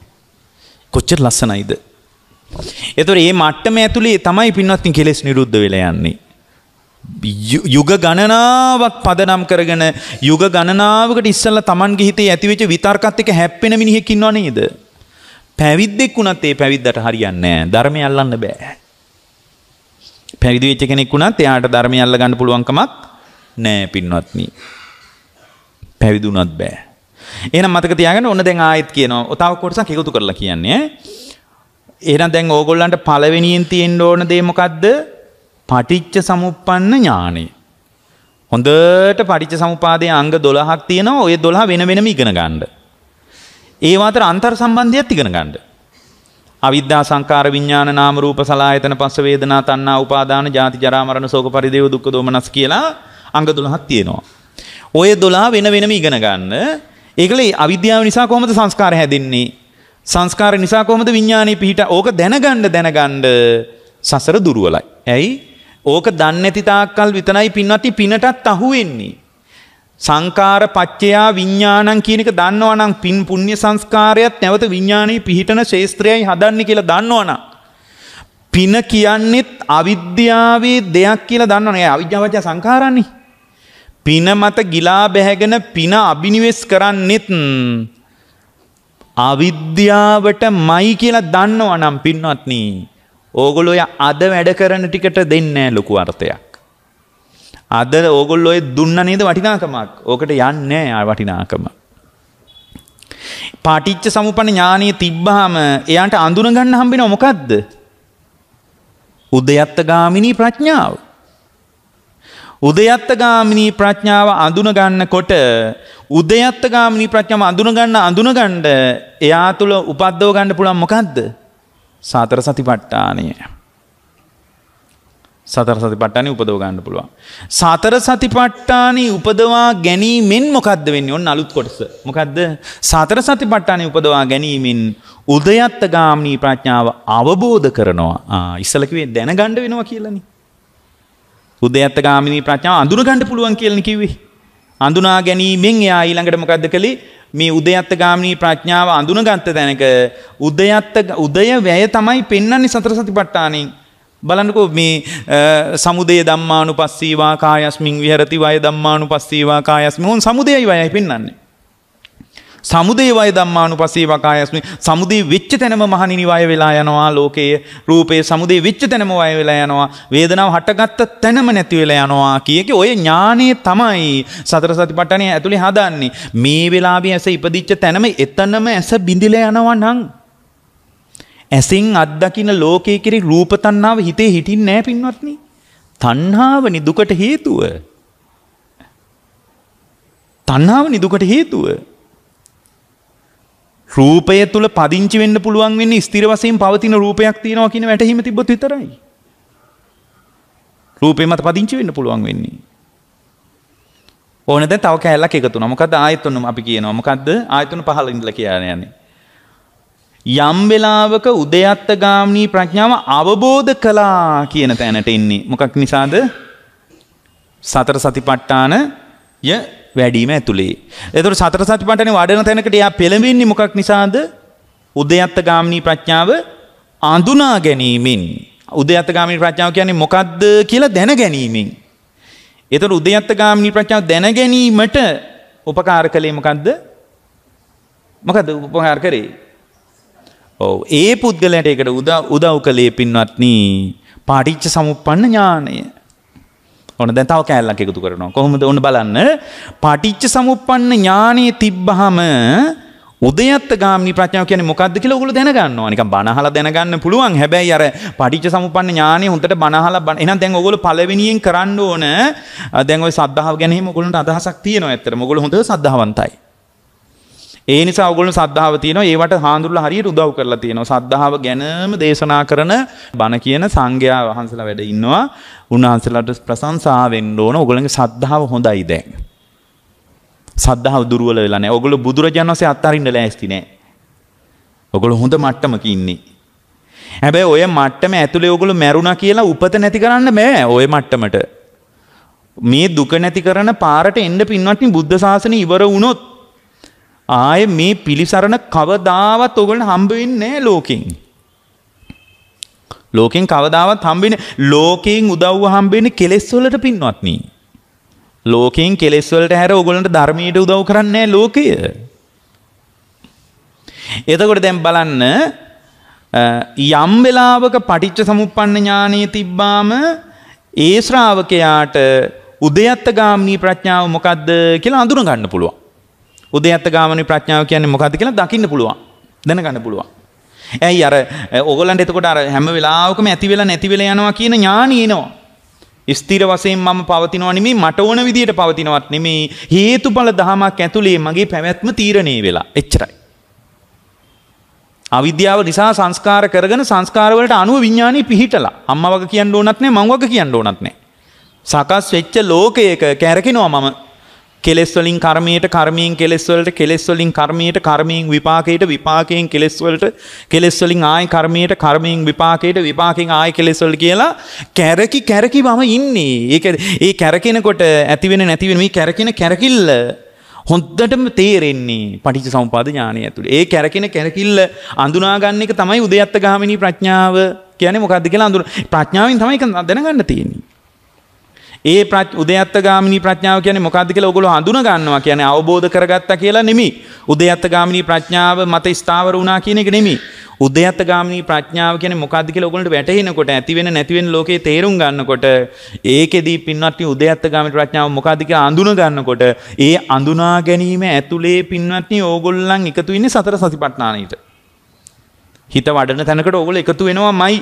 කොච්චර ලස්සනයිද එතකොට මේ මට්ටම ඇතුලේ තමයි පින්වත්නි කෙලෙස් නිරුද්ධ වෙලා යන්නේ. යුග ගණනාවක් පදනම් කරගෙන යුග ගණනාවකට ඉස්සෙල්ලා Tamanගේ හිතේ ඇතිවෙච්ච විතර්කත් එක්ක හැප්පෙන මිනිහෙක් ඉන්නව නේද? පැවිද්දෙක් වුණත් ඒ පැවිද්දට හරියන්නේ නැහැ. ධර්මය අල්ලන්න බෑ. පැවිදි වෙච්ච කෙනෙක් වුණත් එයාට ධර්මය අල්ල ගන්න පුළුවන් කමක් නැහැ පින්වත්නි. පැවිදුණත් බෑ. එහෙනම් මතක තියාගන්න ඕන දැන් ආයෙත් කියනවා. ඔතාව කොටසක් එකතු කරලා කියන්නේ ඈ. එහෙනම් දැන් ඕගොල්ලන්ට පළවෙනියෙන් තියෙන්න ඕන දේ මොකද්ද? පටිච්ච සමුප්පන්න ඥානෙ. හොඳට පටිච්ච සමුපාදයේ අංග 12ක් තියෙනවා. ওই 12 වෙන වෙනම ඉගෙන ගන්න. ඒ අතර අන්තර් සම්බන්ධයත් ඉගෙන ගන්න. අවිද්‍යා සංකාර විඥාන නාම රූප සලආයතන පස්ස වේදනා තණ්හා උපාදාන ජාති ජරා මරණ ශෝක පරිදේව දුක්ඛ දෝමනස් කියලා අංග 12ක් තියෙනවා. ඔය 12 වෙන වෙනම ඉගෙන ගන්න. ඒකලේ අවිද්‍යාව නිසා කොහොමද සංස්කාර හැදෙන්නේ? සංස්කාර නිසා කොහොමද විඥානයේ පිහිට ඕක දැනගන්න දැනගන්න සසර දුරවලයි. ඇයි? ඕක දන්නේ නැති තාක්කල් විතරයි පින්වත්ටි පිනටත් අහු වෙන්නේ. සංකාර පච්චයා විඥානං කියන එක දන්නවනම් පින් පුණ්‍ය සංස්කාරයත් නැවත විඥානයේ පිහිටන ශේස්ත්‍රයයි හදන්නේ කියලා දන්නවනම් පින කියන්නේත් අවිද්‍යාවේ දෙයක් කියලා දන්නවනේ. අවිද්‍යාවච සංඛාරන්නේ. පින මත ගිලා බැහැගෙන පින අබිනිවෙස් කරන්නෙත් අවිද්‍යාවට මයි කියලා දන්නව නම් පින්වත්නි ඕගොල්ලෝ අද වැඩ කරන ටිකට දෙන්නේ ලොකු අර්ථයක්. අද ඕගොල්ලෝ දුන්න නේද වටිනාකමක්. ඕකට යන්නේ වටිනාකම. පාටිච්ච සමුපන්න ඥානය තිබ්බහම එයාට අඳුන ගන්න හම්බෙනවා මොකද්ද? උදයත්ත ගාමිනී ප්‍රඥාව. උදයත්තගාමිනී ප්‍රඥාව අඳුනගන්න කොට උදයත්තගාමිනී ප්‍රඥාව අඳුනගන්න අඳුනගණ්ඩ එයා තුළ උපද්දව ගණ්ඩ පුළන් මොකක්ද සාතර සති පට්ටානය. සතර සති පට්ටානය උපදව ගන්න පුළුවන්. සතර සති පට්ටානී උපදවා ගැනීමෙන් මොකක්ද වෙන්න ඔන්න අලුත් කොටස. මොකක්ද සතර සති පට්ටානය උපදවා ගැනීමෙන් උදයත්ත ගාමනී ප්‍රඥාව අවබෝධ කරනවා ඉස්සලකිවේ දැනගණ්ඩ වෙනවා කියලනි. උදයත්ත ගාමිනී ප්‍රඥාව අඳුනගන්න පුළුවන් කියලා කිව්වේ. අඳුනා ගැනීමෙන් එයා ඊළඟට මොකද්ද කළේ? මේ උදයත්ත ගාමිනී ප්‍රඥාව අඳුනගත්ත තැනක උදයත්ත උදය වැය තමයි පෙන්වන්නේ සතර සතිපට්ඨානෙන්. බලන්නකෝ මේ සමුදය ධම්මානුපස්සීවා කායස්මින් විහෙරති වය ධම්මානුපස්සීවා කායස්මින් හොන් සමුදයයි වයයි පෙන්වන්නේ. සමුදේවය ධම්මානු පසේ වකායස්මි සමුදේ වෙච්ච තැනම මහනිනිවාය වෙලා යනවා ලෝකයේ රූපයේ සමුදේ වෙච්ච තැනම වය වෙලා යනවා වේදනාව හටගත්ත තැනම නැති වෙලා යනවා කියක ඔය ඥානය තමයි සතර සතිපට්ඨානය ඇතුලේ හදන්නේ මේ වෙලාවේ ඇස ඉපදිච්ච තැනම එතනම ඇස බිඳිලා යනවා නම් ඇසින් අත්දකින ලෝකයේ කිරි රූප තණ්හාව හිතේ හිටින්නේ නැහැ පින්වත්නි තණ්හාව නිදුකට හේතුව තණ්හාව නිදුකට හේතුව රූපය තුළ පදිංචි වෙන්න පුළුවන් වෙන්නේ ස්ථිර වශයෙන් පවතින රූපයක් තියෙනවා කියන වැටහීම තිබ්බොත් විතරයි. රූපේ මත පදිංචි වෙන්න පුළුවන් වෙන්නේ. ඕන දැන් තව කැලලක් එකතු වෙනවා. මොකද්ද ආයතන අපි කියනවා. මොකද්ද ආයතන පහළ ඉඳලා කියන්නේ යන්නේ. යම් වෙලාවක උදයත්ත ගාමිනී ප්‍රඥාව අවබෝධ කළා කියන තැනට එන්නේ. මොකක් නිසාද? සතර සතිපට්ඨාන ය වැඩීම ඇතුළේ. එතකොට සතර සතිපට්ඨානේ වඩන තැනකට එයා පෙළඹෙන්නේ මොකක් නිසාද? උදයත්ත ගාමිනී ප්‍රඥාව අඳුනා ගැනීමෙන්. උදයත්ත ගාමිනී ප්‍රඥාව කියන්නේ මොකද්ද කියලා දැන ගැනීමෙන්. එතකොට උදයත්ත ගාමිනී ප්‍රඥාව දැන ගැනීමට උපකාර කළේ මොකද්ද? මොකද්ද උපකාර කරේ? ඔව් ඒ පුද්ගලයාට ඒකට උදව් කළේ පින්වත්නි පාටිච්ච සමුප්පන්න ඥානය. ඕන දැන් තව කෑල්ලක් එකතු කරනවා. කොහොමද ඕන බලන්න. පටිච්ච සමුප්පන්න ඥානෙ තිබ්බහම උදයත් ගාමි ප්‍රඥාව කියන්නේ මොකද්ද කියලා ඔයගොල්ලෝ දැනගන්න ඕන. නිකන් බණ අහලා දැනගන්න පුළුවන්. හැබැයි අර පටිච්ච සමුප්පන්න ඥානෙ හොඳට බණ අහලා එහෙනම් දැන් ඔයගොල්ලෝ පළවෙනියෙන් කරන්න ඕන. දැන් ওই සද්ධාව ගැන එහෙම ඔයගොල්ලන්ට අදහසක් තියෙනවා ඇත්තටම. ඔයගොල්ලෝ හොඳ සද්ධාවන්තයි. ඒ නිසා ඔයගොල්ලෝ සද්ධාව තියෙනවා ඒවට හාඳුරුලා හරියට උදව් කරලා තියෙනවා සද්ධාව ගැනම දේශනා කරන බණ කියන සංඝයා වහන්සලා වැඩ ඉන්නවා උන්වහන්සලාට ප්‍රශංසා වෙන්න ඕන ඔයගොල්ලන්ගේ සද්ධාව හොඳයි දැන් සද්ධාව දුර්වල වෙලා නැහැ ඔයගොල්ලෝ බුදුරජාණන් වහන්සේ අත්හරින්න ලෑස්ති නැහැ ඔගොලු හොඳ මට්ටමක ඉන්නේ. හැබැයි ඔය මට්ටම ඇතුලේ ඔගොලු මැරුණා කියලා උපත නැති කරන්න බෑ ඔය මට්ටමට. මේ දුක නැති කරන පාරට එන්න පින්වත්නි බුද්ධ ශාසනය ඉවර වුණොත් ආය මේ පිළිසරණ කවදාවත් ඔගොල්ලෝ හම්බ වෙන්නේ නැහැ ලෝකෙන්. ලෝකෙන් කවදාවත් හම්බෙන්නේ ලෝකයෙන් උදව්ව හම්බෙන්නේ කෙලෙස් වලට පින්වත්නි. ලෝකයෙන් කෙලෙස් වලට හැර ඔයගොල්ලන්ට ධර්මයට උදව් කරන්නේ නැහැ ලෝකය. එතකොට දැන් බලන්න යම් වෙලාවක පටිච්ච සමුප්පන්න ඥානෙ තිබ්බාම ඒ ශ්‍රාවකයාට උදයත්ත ගාමිනී ප්‍රඥාව මොකද්ද කියලා අඳුන ගන්න පුළුවන්. උදයත්ත ගාමන ප්‍රඥාව කියන්නේ මොකක්ද කියලා දකින්න පුළුවන් දැනගන්න පුළුවන්. ඇයි අර ඔගලන්ට එතකොට අර හැම වෙලාවකම ඇති වෙලා නැති වෙලා යනවා කියන ඥාණි එනවා. ස්ථිර වශයෙන් මම පවතිනවා නෙමෙයි මට ඕන විදියට පවතිනවත් නෙමෙයි හේතුඵල ධමයක් ඇතුලේ මගේ පැවැත්ම තීරණය වෙලා එච්චරයි. අවිද්‍යාව නිසා සංස්කාර කරගෙන සංස්කාර වලට අනුව විඥානි පිහිටලා අම්මා වගේ කියන්න ඕනත් නැහැ මං වගේ කියන්න ඕනත් නැහැ. සකස් වෙච්ච ලෝකයක කැරකිනවා මම කෙලෙස්වලින් කර්මයට කර්මයෙන් කෙලෙස්වලට කෙලෙස්වලින් කර්මයට කර්මයෙන් විපාකයට විපාකයෙන් කෙලෙස්වලට කෙලෙස්වලින් ආය කර්මයට කර්මයෙන් විපාකයට විපාකෙන් ආය කෙලෙස්වල කියලා කැරකි කැරකි මම ඉන්නේ ඒක ඒ කැරකෙනකොට ඇතිවෙන නැතිවෙන මේ කැරකෙන කැරකිල්ල හොන්දටම තේරෙන්නේ පටිච්ච සමුපාද ඥානය ඇතුළේ ඒ කැරකෙන කැරකිල්ල අඳුනාගන්න එක තමයි උදයත්ත ගාමිනී ප්‍රඥාව කියන්නේ මොකද්ද කියලා අඳුන ප්‍රඥාවෙන් තමයි ඒක දැනගන්න තියෙන්නේ ඒ උදයත්ත ගාමිනී ප්‍රඥාව කියන්නේ මොකද්ද කියලා ඔයගොල්ලෝ හඳුන ගන්නවා කියන්නේ අවබෝධ කරගත්තා කියලා නෙමෙයි. උදයත්ත ගාමිනී ප්‍රඥාව මත ස්ථාවර වුණා කියන එක නෙමෙයි. උදයත්ත ගාමිනී ප්‍රඥාව කියන්නේ මොකද්ද කියලා ඔයගොල්ලන්ට වැටහෙනකොට ඇති වෙන නැති වෙන ලෝකේ තේරුම් ගන්නකොට ඒකෙදී පින්වත්නි උදයත්ත ගාමිනී ප්‍රඥාව මොකද්ද කියලා අඳුන ගන්නකොට ඒ අඳුනා ගැනීම ඇතුලේ පින්වත්නි ඕගොල්ලන් එකතු වෙන්නේ සතර සතිපට්ඨානෙට. හිත වඩන තැනකට ඕගොල්ලෝ එකතු වෙනවාමයි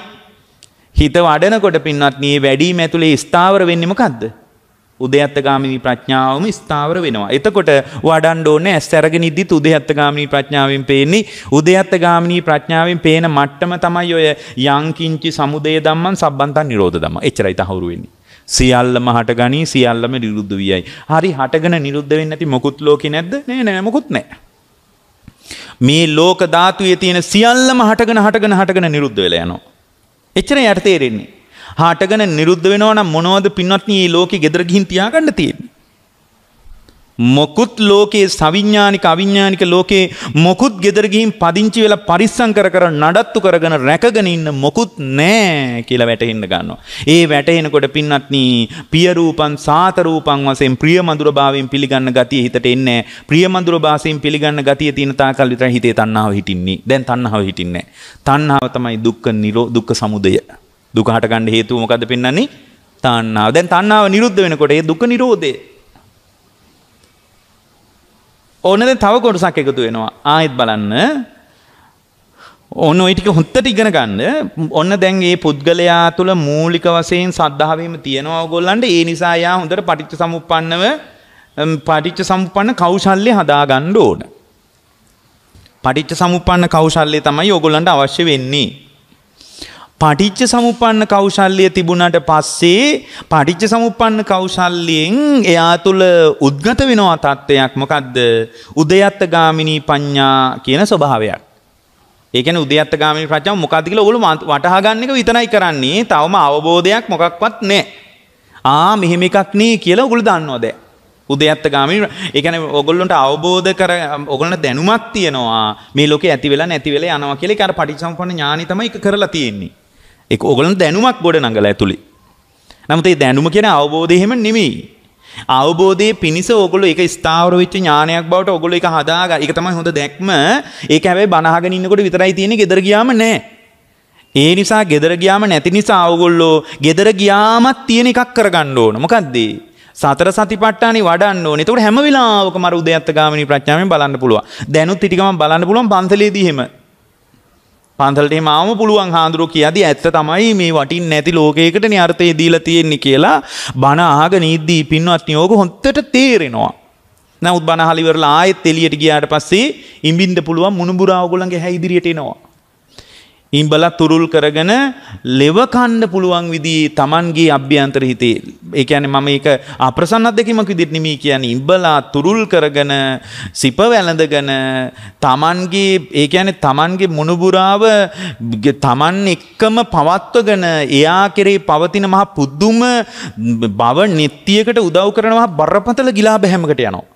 හිත වඩනකොට පින්නත් නිය වැඩිම ඇතුලේ ස්ථාවර වෙන්නේ මොකද්ද? උදයත්තගාමිනී ප්‍රඥාවම ස්ථාවර වෙනවා. එතකොට වඩන්න ඕනේ ඇස් අරගෙන ඉද්දිත් උදයත්තගාමිනී ප්‍රඥාවෙන් පේන්නේ. උදයත්තගාමිනී ප්‍රඥාවෙන් පේන මට්ටම තමයි ඔය යංකින්චි සමුදය ධම්මං සම්බන්තන් නිරෝධ ධම්ම. එච්චරයි තහවුරු වෙන්නේ. සියල්ලම හට ගනී සියල්ලම නිරුද්ධ වියයි. හරි හටගෙන නිරුද්ධ වෙන්නේ නැති මොකුත් ලෝකේ නැද්ද? නෑ නෑ මොකුත් නෑ. මේ ලෝක ධාතුයේ තියෙන සියල්ලම හටගෙන හටගෙන හටගෙන නිරුද්ධ වෙලා යනවා. එච්චර යට තේරෙන්නේ. හාටගෙන නිරුද්ධ වෙනවා නම් මොනවද පින්වත්නි මේ ලෝකෙ gedara ගිහින් තියාගන්න තියෙන්නේ? මොකුත් ලෝකයේ සවිඥානික අවිඥානික ලෝකයේ මොකුත් ගෙදර ගිහින් පදිංචි වෙලා පරිස්සම් කර කර නඩත්තු කරගෙන රැකගෙන ඉන්න මොකුත් නෑ කියලා වැටෙන්න ගන්නවා. ඒ වැටෙනකොට පින්නත්නි පිය රූපං සාත රූපං වශයෙන් ප්‍රිය මధుර භාවයෙන් පිළිගන්න ගතිය හිතට එන්නේ නෑ. ප්‍රිය මధుර භාෂයෙන් පිළිගන්න ගතිය තියෙන තාකල් විතර හිතේ තණ්හාව හිටින්නේ. දැන් තණ්හාව හිටින්නේ නෑ. තණ්හාව තමයි දුක්ඛ නිරෝ දුක්ඛ සමුදය. දුක හටගන්න හේතුව මොකද්ද පෙන්වන්නේ? තණ්හාව. දැන් තණ්හාව නිරුද්ධ වෙනකොට ඒ දුක නිරෝධය ඕනද තව කොටසක් එකතු වෙනවා ආයෙත් බලන්න ඔන්න ඔයිටික හොත්තට ඉගෙන ගන්න ඔන්න දැන් ඒ පුද්ගලයා තුළ මූලික වශයෙන් සද්ධාවීම තියෙනවා ඔයගොල්ලන්ට ඒ නිසා යා හොඳට පටිච්ච සමුප්පන්නව පටිච්ච සමුප්පන්න කෞශල්‍ය හදා ගන්න ඕන. පටිච්ච සමුප්පන්න කෞශල්‍ය තමයි ඔයගොල්ලන්ට අවශ්‍ය වෙන්නේ. පටිච්ච සමුපන්න කෞශල්ලිය තිබුණට පස්සේ පටිච්ච සමුපන්න කෞශල්ලියෙන් එයා තුළ උද්ගත වෙනවා තත්ත්වයක් මොකක්ද උදයත්ත ගාමිණී පඤ්ඤා කියන ස්වභාවයක්. ඒ කියන්නේ උදයත්ත ගාමිණී ප්‍රඥාව මොකක්ද කියලා ඔයගොල්ලෝ වටහා ගන්න එක විතරයි කරන්නේ. තවම අවබෝධයක් මොකක්වත් නැහැ. ආ මෙහෙම එකක් නේ කියලා ඔයගොල්ලෝ දන්නවද? උදයත්ත ගාමිණී ඒ කියන්නේ ඔයගොල්ලන්ට අවබෝධ කර ඔයගොල්ලන්ට දැනුමක් තියෙනවා. මේ ලෝකේ ඇති වෙලා නැති වෙලා යනවා කියලා ඒක අර පටිච්චසමුප්පන්න ඥාණි තමයි ඒක කරලා තියෙන්නේ. එක ඕගලන් දැනුමක් ගොඩ නඟල ඇතුළි. නමුත් ඒ දැනුම කියන අවබෝධයහෙම නෙමෙයි. අවබෝධය පිණිස ඔගොල එක ස්ථාවරවිච්ච ඥානයක් බවට ඔගොල එක හදාග එක තමයි හොඳ දැක්ම ඒක හැබැයි බනහගෙන ඉන්නකොට විතරයි තියෙන ගෙදර ගියාම නෑ. ඒ නිසා ගෙදර ගියාම නැති නිසා ඔගොල්ලෝ ගෙදර ගියාමත් තියෙන එකක් කරගන්න ඕන. මොකද්ද? සතර සතිපට්ඨානේ වඩන්න ඕනේ. එතකොට හැම වෙලාවකම අර උදයත්ත ගාමිනී ප්‍රඥාවෙන් බලන්න පුළුවන්. දැනුත් ටිකම බලන්න පුළුවන් පන්සලේදී එහෙම. පන්සලට මාම පුළුවන් හාදුරු කියදි ඇත්ත තමයි මේ වටින් නැති ලෝකයකට නිර්තය දීලා තියෙන්නේ කියලා බණ අහග නීද්දී පින්වත් නියෝග හොත්තට තේරෙනවා. නැවුත් බණහලිවරලා ආයෙත් එළියට ගියාට පස්සේ ඉඹින්න පුළුවන් මුණුබුරා ඕගොල්ලන්ගේ හැ ඉදිරියට එනවා. ඉම්බල තුරුල් කරගෙන ලෙවකණ්ඩ පුළුවන් විදිී තමන්ගේ අභ්‍යන්තර හිතේ ඒකන මම එක අප්‍රසන්න දෙකමක් විදිට නෙමී කියන ඉම්බලා තුරුල් කරගන සිප වැලඳගන තමන්ගේ ඒකන තමන්ගේ මොනුබුරාව තමන් එක්කම පවත්වගන එයා කෙරේ පවතින මහ පුද්දුම බව නිත්තියකට උදව් කරනවා බරපතල ගිලා බැහැමකට යනවා.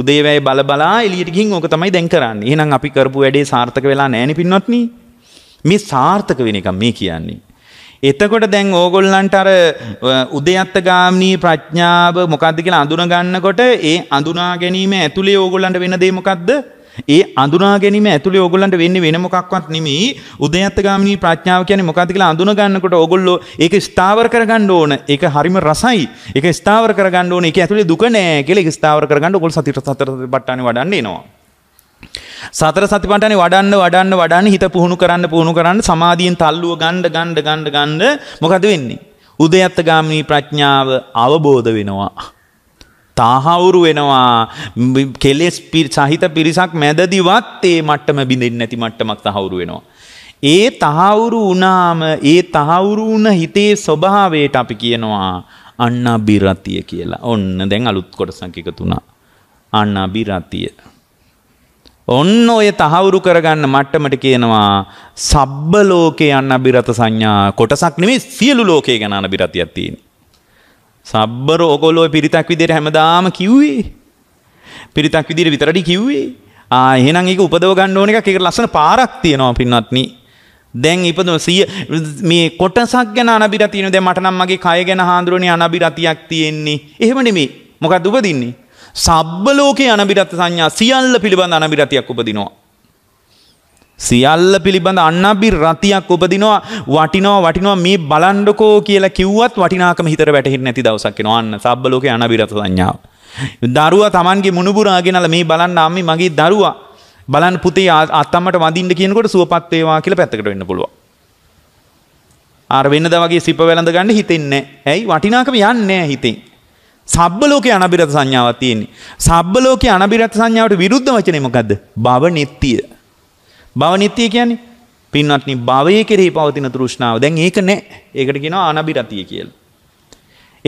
උදේවැයි බල බලා එළියට ගිහින් ඕක තමයි දැන් කරන්නේ. එහෙනම් අපි කරපු වැඩේ සාර්ථක වෙලා නැහැ නේ පින්වත්නි. මේ සාර්ථක වෙන එක මේ කියන්නේ. එතකොට දැන් ඕගොල්ලන්ට අර උදයත්තගාමිනී ප්‍රඥාව මොකද්ද කියලා අඳුන ගන්නකොට ඒ අඳුනා ගැනීම ඇතුලේ ඕගොල්ලන්ට වෙන දේ මොකද්ද? ඒ අඳුනා ගැනීම ඇතුලේ ඕගොල්ලන්ට වෙන්නේ වෙන මොකක්වත් නෙමෙයි. උදයත්ගාමිනී ප්‍රඥාව කියන්නේ මොකක්ද කියලා අඳුන ගන්නකොට ඕගොල්ලෝ ඒක ස්ථාවර කරගන්න ඕන. ඒක හරිම රසයි. ඒක ස්ථාවර කරගන්න ඕන. ඒක ඇතුලේ දුක නෑ කියලා ඒක ස්ථාවර කරගන්න ඕගොල්ලෝ සතිට සතර පට්ටානේ වඩන්න එනවා. සතර සතිපට්ඨානේ වඩන්න වඩන්න වඩන්න හිත පුහුණු කරන්න පුහුණු කරන්න සමාධියෙන් තල්ලුව ගන්න ගන්න ගන්න ගන්න මොකද වෙන්නේ? උදයත්ත ගාමිනී ප්‍රඥාව අවබෝධ වෙනවා. තාහවුරු වෙනවා කෙලෙස් සහිත පිරිසක් මැදදිවත් ඒ මට්ටම බිඳෙන්නේ නැති මට්ටමක් තහවුරු වෙනවා. ඒ තහවුරු වුණාම ඒ තහවුරු වුණ හිතේ ස්වභාවයට අපි කියනවා අන්නබිරතිය කියලා. ඔන්න දැන් අලුත් කොටසක් එකතු වුණා. අන්නබිරතිය. ඔන්න ඔය තහවුරු කරගන්න මට්ටමට කියනවා සබ්බ ලෝකේ අන්නබිරත සංඥා කොටසක් නෙමෙයි සියලු ලෝකේ ගැන අනබිරතියක් තියෙන. සබ්බර ඕගොල්ලෝ පිරිතක් විදියට හැමදාම කිව්වේ. පිරිතක් විදියට විතරටි කිව්වේ. ආ එහෙනම් ඒක උපදව ගන්න ඕන එකක්. ඒක ලස්සන පාරක් තියෙනවා පින්වත්නි. දැන් ඉපදන 100 මේ කොටසක් ගැන අනබිරතිය තියෙනවා. දැන් මට නම් මගේ කය ගැන හාඳුරන්නේ අනබිරතියක් තියෙන්නේ. එහෙම නෙමෙයි. මොකද්ද උපදින්නේ? සබ්බ ලෝකේ අනබිරත සංඥා සියල්ල පිළිබඳ අනබිරතියක් උපදිනවා. සියල්ල පිළිබඳ අන්නබි රතියක් උපදිනවා වටිනවා වටිනවා මේ බලන්ඩකෝ කියලා කිව්වත් වටිනාකම හිතර වැටහි නැති දවසක්ෙන අන්න සබ්බලෝක අනබිරත සංඥාව. දරුවා තමන්ගේ මුණපුරාගෙනල මේ බලන්න අම්මි මගේ දරුවා බලන් පුතේ අත්තම්මට වදින්ට කියනකොට සුවපත්වේවා කියලා පැත්තකට වෙන්න පුළුව. අර වෙන්නද වගේ සිප වැළඳ ගන්න හිතෙන්නේ ඇයි වටිනාකම යන්නේ හිතෙන්. සබ්බලෝක අනබිරත සංඥාවක් තියෙන්නේ. සබ්බලෝක අනබිරත සංඥාවට විරුද්ධ වචනය මොකද්ද? බව නිට්ටිය. භවනිත්‍යය කියන්නේ පින්වත්නි භවයේ කෙරෙහි පවතින තෘෂ්ණාව. දැන් ඒක නෑ. ඒකට කියනවා අනබිරතිය කියලා.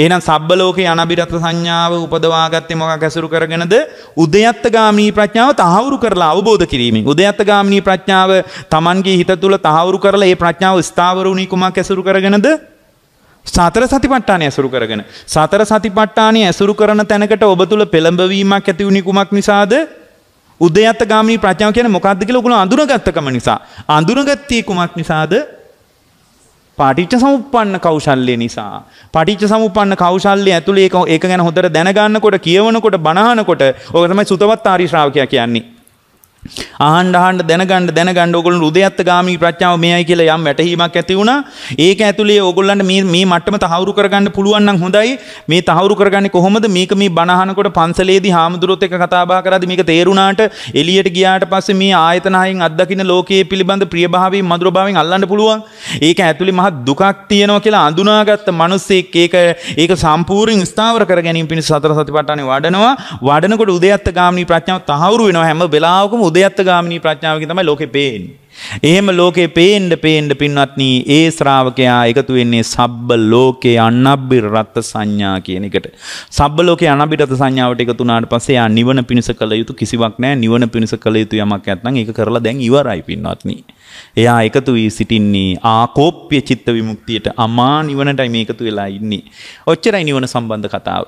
එහෙනම් සබ්බ ලෝකේ අනබිරත සංඥාව උපදවාගත්තේ මොකක් ඇසුරු කරගෙනද? උදයත්ත ගාමිනී ප්‍රඥාව තහවුරු කරලා අවබෝධ කිරීමෙන්. උදයත්ත ගාමිනී ප්‍රඥාව Tamanගේ හිත තුල තහවුරු කරලා ඒ ප්‍රඥාව ස්ථාවර වුණී කුමක් ඇසුරු කරගෙනද? සතර සතිපට්ඨානය ඇසුරු කරගෙන. සතර සතිපට්ඨානය ඇසුරු කරන තැනකට ඔබ තුල පෙළඹවීමක් ඇති වුණී කුමක් නිසාද? උදයත්තගාමී ප්‍රඥාව කියන්නේ මොකක්ද කියලා ඔයගොල්ලෝ අඳුනගත්තකම නිසා. අඳුනගත්තේ කුමක් නිසාද? පටිච්ච සමුප්පන්න කෞශල්‍ය නිසා. පටිච්ච සමුප්පන්න කෞශල්‍ය ඇතුළේ ඒක ගැන හොඳට දැනගන්නකොට කියවනකොට බණහනකොට ඕක තමයි සුතවත් ආරි ශ්‍රාවකයා කියන්නේ. ආහන්ඩ අහන්ඩ දැනගන්න දැනගන්න ඔයගොල්ලෝ උදයත්ත ගාමී ප්‍රඥාව මෙයයි කියලා යම් වැටහීමක් ඇති වුණා. ඒක ඇතුලේ ඔයගොල්ලන්ට මේ මේ මට්ටම තහවුරු කරගන්න පුළුවන් නම් හොඳයි. මේ තහවුරු කරගන්නේ කොහොමද? මේක මේ බණහනකොට පන්සලේදී හාමුදුරුවොත් එක්ක කතා බහ කරද්දී මේක තේරුණාට එළියට ගියාට පස්සේ මේ ආයතන හයෙන් අත්දකින්න ලෝකයේ පිළිබඳ ප්‍රියභාවයෙන් මధుරභාවයෙන් අල්ලන්න පුළුවන්. ඒක ඇතුලේ මහ දුකක් තියෙනවා කියලා අඳුනාගත්ත මිනිස්සෙක් ඒක ඒක සම්පූර්ණයෙන් ස්ථාවර කර ගැනීම පිණිස සතර සතිපට්ඨානේ වඩනවා. වඩනකොට උදයත්ත ගාමී ප්‍රඥාව තහවුරු වෙනවා හැම වෙලාවකම උදයත්ත ගාමිණී ප්‍රඥාවකින් තමයි ලෝකේ පේන්නේ. එහෙම ලෝකේ පේන්න පේන්න පින්වත්නි ඒ ශ්‍රාවකයා එකතු වෙන්නේ සබ්බ ලෝකේ අනබ්බිරත් සංඥා කියන එකට. සබ්බ ලෝකේ අනබ්බිරත් සංඥාවට එකතු වුණාට පස්සේ යා නිවන පිණිස කළ යුතු කිසිවක් නැහැ. නිවන පිණිස කළ යුතු යමක් නැත්නම් ඒක කරලා දැන් ඉවරයි පින්වත්නි. එයා එකතු වී සිටින්නේ ආකෝප්‍ය චිත්ත විමුක්තියට අමා නිවනටයි මේ එකතු වෙලා ඉන්නේ. ඔච්චරයි නිවන සම්බන්ධ කතාව.